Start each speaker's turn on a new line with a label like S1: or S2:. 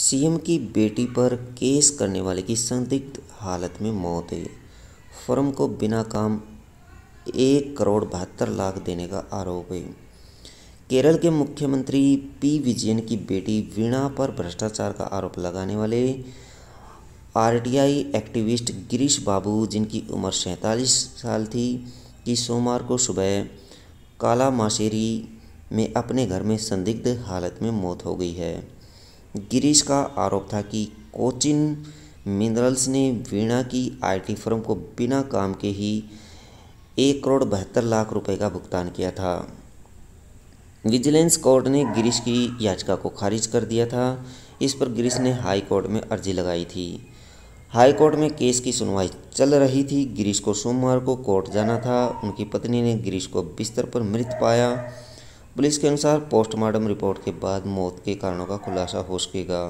S1: CM की बेटी पर केस करने वाले की संदिग्ध हालत में मौत हुई फर्म को बिना काम एक करोड़ बहत्तर लाख देने का आरोप है केरल के मुख्यमंत्री पी विजयन की बेटी वीणा पर भ्रष्टाचार का आरोप लगाने वाले आरटीआई एक्टिविस्ट गिरीश बाबू जिनकी उम्र सैंतालीस साल थी कि सोमवार को सुबह काला माशेरी में अपने घर में संदिग्ध हालत में मौत हो गई है गिरीश का आरोप था कि कोचिन मिनरल्स ने वीणा की आईटी फर्म को बिना काम के ही एक करोड़ बहत्तर लाख रुपए का भुगतान किया था विजिलेंस कोर्ट ने गिरीश की याचिका को खारिज कर दिया था इस पर गिरीश ने हाई कोर्ट में अर्जी लगाई थी हाई कोर्ट में केस की सुनवाई चल रही थी गिरीश को सोमवार को कोर्ट जाना था उनकी पत्नी ने गिरीश को बिस्तर पर मृत पाया पुलिस के अनुसार पोस्टमार्टम रिपोर्ट के बाद मौत के कारणों का खुलासा हो सकेगा